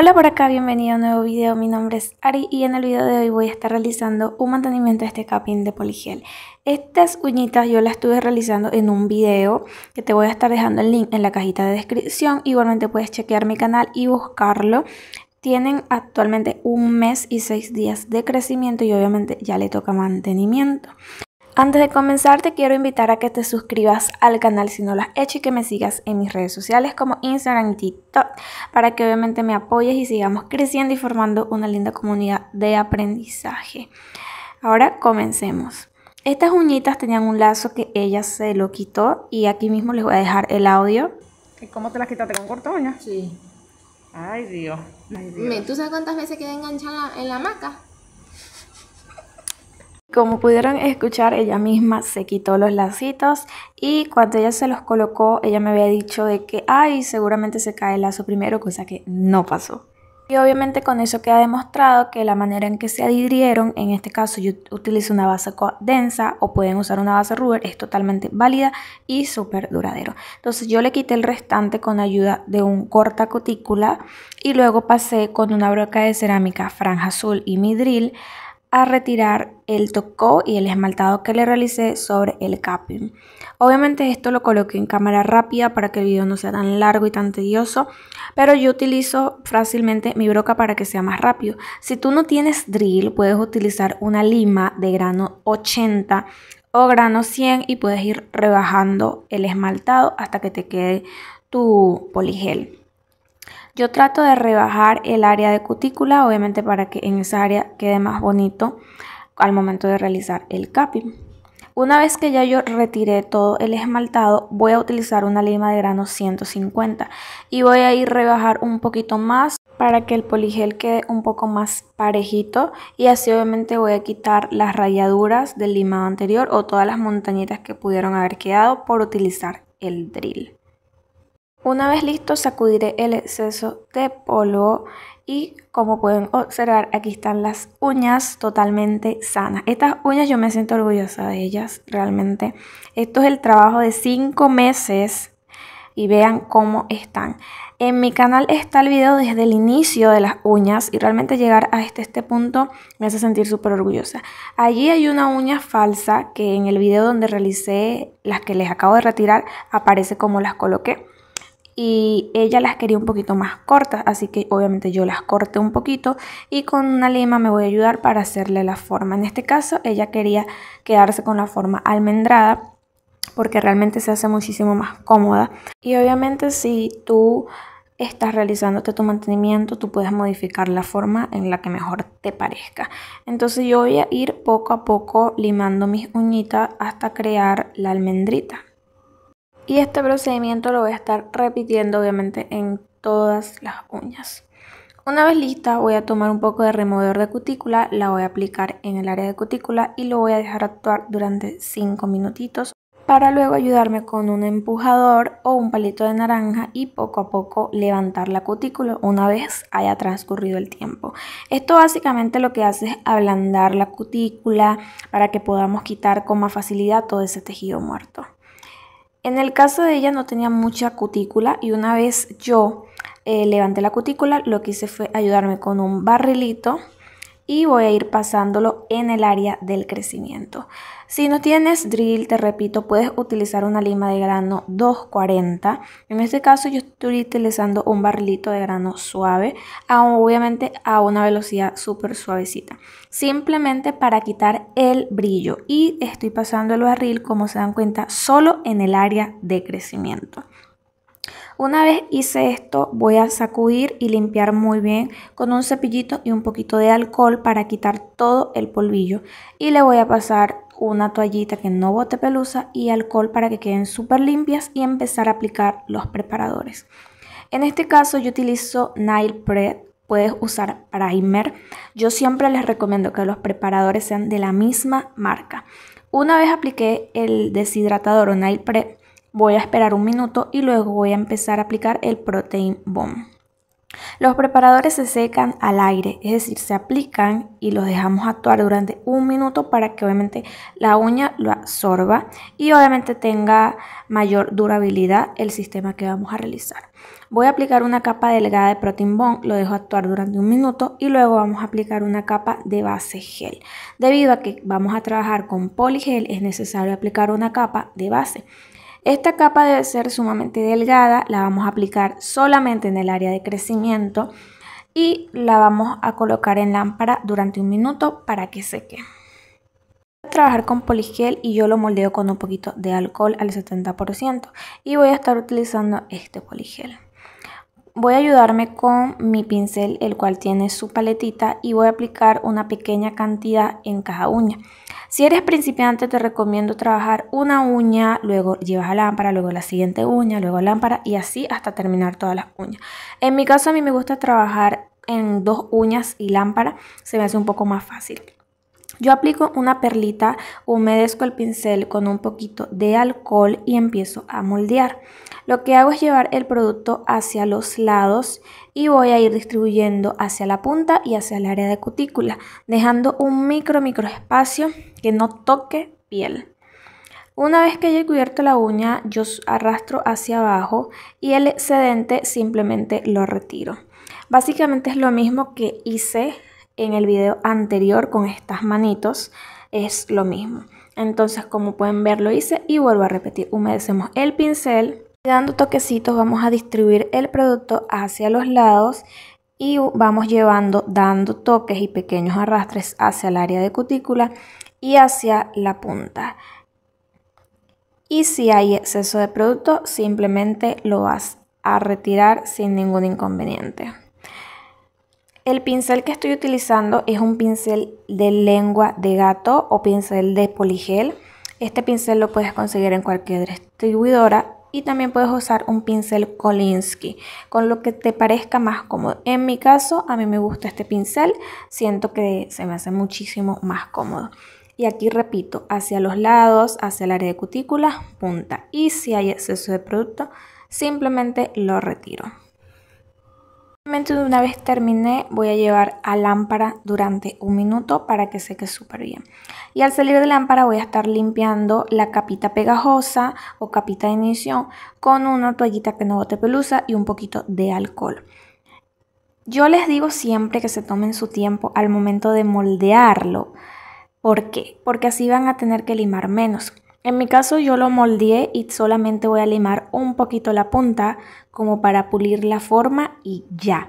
Hola por acá, bienvenido a un nuevo video, mi nombre es Ari y en el video de hoy voy a estar realizando un mantenimiento de este capping de poligel. Estas uñitas yo las estuve realizando en un video que te voy a estar dejando el link en la cajita de descripción, igualmente puedes chequear mi canal y buscarlo. Tienen actualmente un mes y seis días de crecimiento y obviamente ya le toca mantenimiento. Antes de comenzar te quiero invitar a que te suscribas al canal si no lo has hecho y que me sigas en mis redes sociales como Instagram y TikTok para que obviamente me apoyes y sigamos creciendo y formando una linda comunidad de aprendizaje. Ahora comencemos. Estas uñitas tenían un lazo que ella se lo quitó y aquí mismo les voy a dejar el audio. ¿Cómo te las quitaste con corto uña? Sí. Ay Dios. ¿Tú sabes cuántas veces queda enganchada en la maca? Como pudieron escuchar, ella misma se quitó los lacitos y cuando ella se los colocó, ella me había dicho de que, ay, seguramente se cae el lazo primero, cosa que no pasó. Y obviamente con eso queda demostrado que la manera en que se adhirieron, en este caso yo utilizo una base densa o pueden usar una base rubber, es totalmente válida y súper duradero. Entonces yo le quité el restante con ayuda de un corta cutícula y luego pasé con una broca de cerámica franja azul y mi drill a retirar el tocó y el esmaltado que le realicé sobre el capping. Obviamente esto lo coloqué en cámara rápida para que el video no sea tan largo y tan tedioso, pero yo utilizo fácilmente mi broca para que sea más rápido. Si tú no tienes drill, puedes utilizar una lima de grano 80 o grano 100 y puedes ir rebajando el esmaltado hasta que te quede tu poligel. Yo trato de rebajar el área de cutícula, obviamente para que en esa área quede más bonito al momento de realizar el capping. Una vez que ya yo retiré todo el esmaltado, voy a utilizar una lima de grano 150 y voy a ir rebajar un poquito más para que el poligel quede un poco más parejito y así obviamente voy a quitar las rayaduras del limado anterior o todas las montañitas que pudieron haber quedado por utilizar el drill. Una vez listo sacudiré el exceso de polvo y como pueden observar aquí están las uñas totalmente sanas. Estas uñas yo me siento orgullosa de ellas realmente. Esto es el trabajo de 5 meses y vean cómo están. En mi canal está el video desde el inicio de las uñas y realmente llegar a este, este punto me hace sentir súper orgullosa. Allí hay una uña falsa que en el video donde realicé las que les acabo de retirar aparece como las coloqué y ella las quería un poquito más cortas, así que obviamente yo las corté un poquito y con una lima me voy a ayudar para hacerle la forma. En este caso ella quería quedarse con la forma almendrada porque realmente se hace muchísimo más cómoda y obviamente si tú estás realizándote tu mantenimiento, tú puedes modificar la forma en la que mejor te parezca. Entonces yo voy a ir poco a poco limando mis uñitas hasta crear la almendrita. Y este procedimiento lo voy a estar repitiendo obviamente en todas las uñas. Una vez lista voy a tomar un poco de removedor de cutícula, la voy a aplicar en el área de cutícula y lo voy a dejar actuar durante 5 minutitos para luego ayudarme con un empujador o un palito de naranja y poco a poco levantar la cutícula una vez haya transcurrido el tiempo. Esto básicamente lo que hace es ablandar la cutícula para que podamos quitar con más facilidad todo ese tejido muerto. En el caso de ella no tenía mucha cutícula y una vez yo eh, levanté la cutícula, lo que hice fue ayudarme con un barrilito y voy a ir pasándolo en el área del crecimiento. Si no tienes drill, te repito, puedes utilizar una lima de grano 240. En este caso yo estoy utilizando un barrilito de grano suave, obviamente a una velocidad súper suavecita. Simplemente para quitar el brillo y estoy pasando el barril, como se dan cuenta, solo en el área de crecimiento. Una vez hice esto, voy a sacudir y limpiar muy bien con un cepillito y un poquito de alcohol para quitar todo el polvillo. Y le voy a pasar una toallita que no bote pelusa y alcohol para que queden súper limpias y empezar a aplicar los preparadores. En este caso yo utilizo Nail Prep, puedes usar primer. Yo siempre les recomiendo que los preparadores sean de la misma marca. Una vez apliqué el deshidratador o Nail Prep Voy a esperar un minuto y luego voy a empezar a aplicar el Protein Bomb. Los preparadores se secan al aire, es decir, se aplican y los dejamos actuar durante un minuto para que obviamente la uña lo absorba y obviamente tenga mayor durabilidad el sistema que vamos a realizar. Voy a aplicar una capa delgada de Protein Bomb, lo dejo actuar durante un minuto y luego vamos a aplicar una capa de base gel. Debido a que vamos a trabajar con poligel es necesario aplicar una capa de base. Esta capa debe ser sumamente delgada, la vamos a aplicar solamente en el área de crecimiento y la vamos a colocar en lámpara durante un minuto para que seque. Voy a trabajar con poligel y yo lo moldeo con un poquito de alcohol al 70% y voy a estar utilizando este poligel. Voy a ayudarme con mi pincel, el cual tiene su paletita, y voy a aplicar una pequeña cantidad en cada uña. Si eres principiante te recomiendo trabajar una uña, luego llevas a lámpara, luego la siguiente uña, luego lámpara y así hasta terminar todas las uñas. En mi caso a mí me gusta trabajar en dos uñas y lámpara, se me hace un poco más fácil. Yo aplico una perlita, humedezco el pincel con un poquito de alcohol y empiezo a moldear. Lo que hago es llevar el producto hacia los lados y voy a ir distribuyendo hacia la punta y hacia el área de cutícula, dejando un micro micro espacio que no toque piel. Una vez que haya cubierto la uña, yo arrastro hacia abajo y el excedente simplemente lo retiro. Básicamente es lo mismo que hice en el video anterior con estas manitos es lo mismo. Entonces como pueden ver lo hice y vuelvo a repetir, humedecemos el pincel y dando toquecitos vamos a distribuir el producto hacia los lados y vamos llevando, dando toques y pequeños arrastres hacia el área de cutícula y hacia la punta. Y si hay exceso de producto, simplemente lo vas a retirar sin ningún inconveniente. El pincel que estoy utilizando es un pincel de lengua de gato o pincel de poligel. Este pincel lo puedes conseguir en cualquier distribuidora y también puedes usar un pincel Kolinsky con lo que te parezca más cómodo. En mi caso, a mí me gusta este pincel, siento que se me hace muchísimo más cómodo. Y aquí repito, hacia los lados, hacia el área de cutículas, punta. Y si hay exceso de producto, simplemente lo retiro una vez terminé voy a llevar a lámpara durante un minuto para que seque súper bien. Y al salir de lámpara voy a estar limpiando la capita pegajosa o capita de inicio con una toallita que no bote pelusa y un poquito de alcohol. Yo les digo siempre que se tomen su tiempo al momento de moldearlo. ¿Por qué? Porque así van a tener que limar menos. En mi caso yo lo moldeé y solamente voy a limar un poquito la punta como para pulir la forma y ya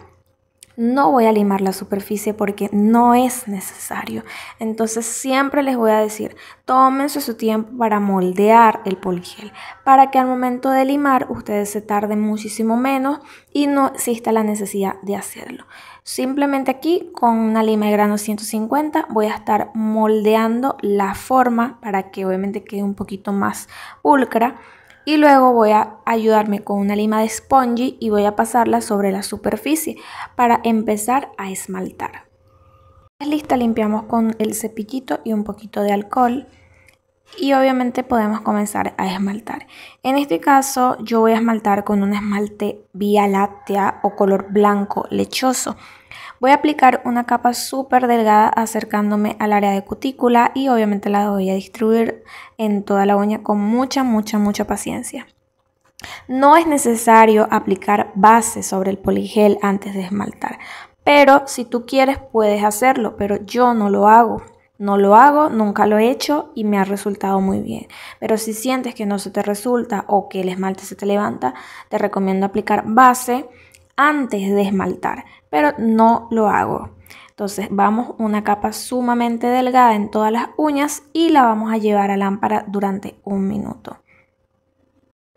no voy a limar la superficie porque no es necesario. Entonces siempre les voy a decir, tómense su tiempo para moldear el poligel, para que al momento de limar ustedes se tarden muchísimo menos y no exista la necesidad de hacerlo. Simplemente aquí con una lima de grano 150 voy a estar moldeando la forma para que obviamente quede un poquito más pulcra y luego voy a ayudarme con una lima de esponji y voy a pasarla sobre la superficie para empezar a esmaltar. Es lista, limpiamos con el cepillito y un poquito de alcohol y obviamente podemos comenzar a esmaltar. En este caso yo voy a esmaltar con un esmalte vía láctea o color blanco lechoso. Voy a aplicar una capa súper delgada acercándome al área de cutícula y obviamente la voy a distribuir en toda la uña con mucha, mucha, mucha paciencia. No es necesario aplicar base sobre el poligel antes de esmaltar, pero si tú quieres puedes hacerlo, pero yo no lo hago. No lo hago, nunca lo he hecho y me ha resultado muy bien. Pero si sientes que no se te resulta o que el esmalte se te levanta, te recomiendo aplicar base antes de esmaltar, pero no lo hago. Entonces vamos una capa sumamente delgada en todas las uñas y la vamos a llevar a lámpara durante un minuto.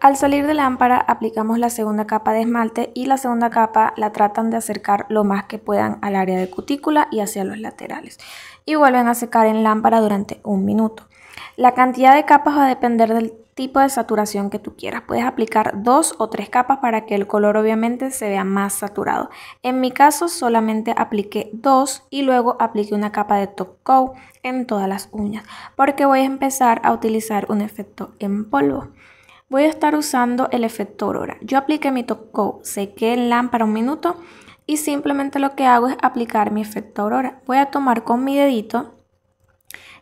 Al salir de la lámpara aplicamos la segunda capa de esmalte y la segunda capa la tratan de acercar lo más que puedan al área de cutícula y hacia los laterales. Y vuelven a secar en lámpara durante un minuto. La cantidad de capas va a depender del tipo de saturación que tú quieras. Puedes aplicar dos o tres capas para que el color obviamente se vea más saturado. En mi caso solamente apliqué dos y luego apliqué una capa de top coat en todas las uñas porque voy a empezar a utilizar un efecto en polvo voy a estar usando el efecto aurora. Yo apliqué mi top coat, sequé en lámpara un minuto y simplemente lo que hago es aplicar mi efecto aurora. Voy a tomar con mi dedito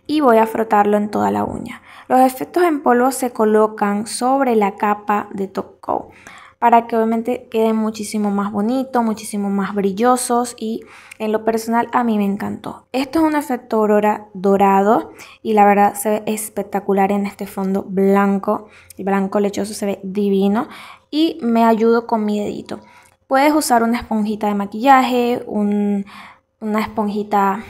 y voy a frotarlo en toda la uña. Los efectos en polvo se colocan sobre la capa de top coat para que obviamente queden muchísimo más bonitos, muchísimo más brillosos y en lo personal a mí me encantó. Esto es un efecto aurora dorado y la verdad se ve espectacular en este fondo blanco, el blanco lechoso se ve divino y me ayudo con mi dedito. Puedes usar una esponjita de maquillaje, una esponjita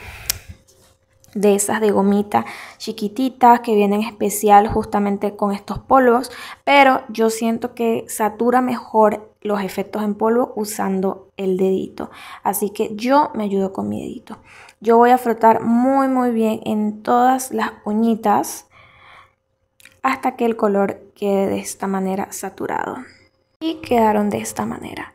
de esas de gomita chiquititas que vienen especial justamente con estos polvos, pero yo siento que satura mejor los efectos en polvo usando el dedito. Así que yo me ayudo con mi dedito. Yo voy a frotar muy muy bien en todas las uñitas hasta que el color quede de esta manera saturado. Y quedaron de esta manera.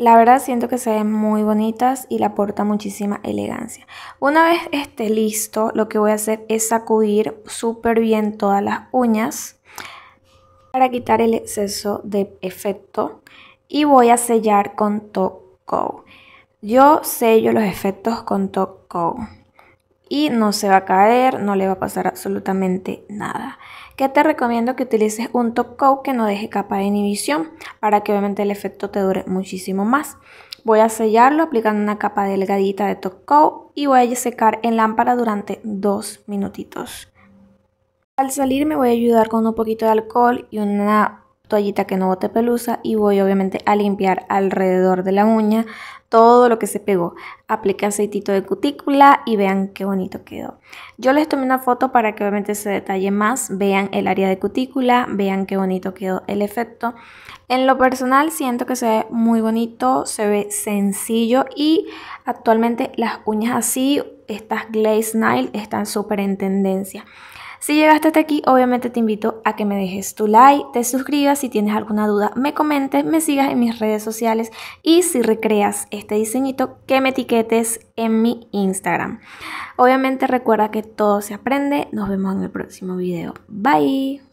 La verdad siento que se ven muy bonitas y le aporta muchísima elegancia. Una vez esté listo, lo que voy a hacer es sacudir súper bien todas las uñas para quitar el exceso de efecto y voy a sellar con Top Coat. Yo sello los efectos con Top Coat y no se va a caer, no le va a pasar absolutamente nada. Que te recomiendo que utilices un top coat que no deje capa de inhibición para que obviamente el efecto te dure muchísimo más. Voy a sellarlo aplicando una capa delgadita de top coat y voy a secar en lámpara durante dos minutitos. Al salir me voy a ayudar con un poquito de alcohol y una toallita que no bote pelusa y voy obviamente a limpiar alrededor de la uña todo lo que se pegó. Apliqué aceitito de cutícula y vean qué bonito quedó. Yo les tomé una foto para que obviamente se detalle más, vean el área de cutícula, vean qué bonito quedó el efecto. En lo personal siento que se ve muy bonito, se ve sencillo y actualmente las uñas así, estas Glaze Nail están súper en tendencia. Si llegaste hasta aquí, obviamente te invito a que me dejes tu like, te suscribas, si tienes alguna duda me comentes, me sigas en mis redes sociales y si recreas este diseñito, que me etiquetes en mi Instagram. Obviamente recuerda que todo se aprende, nos vemos en el próximo video. Bye.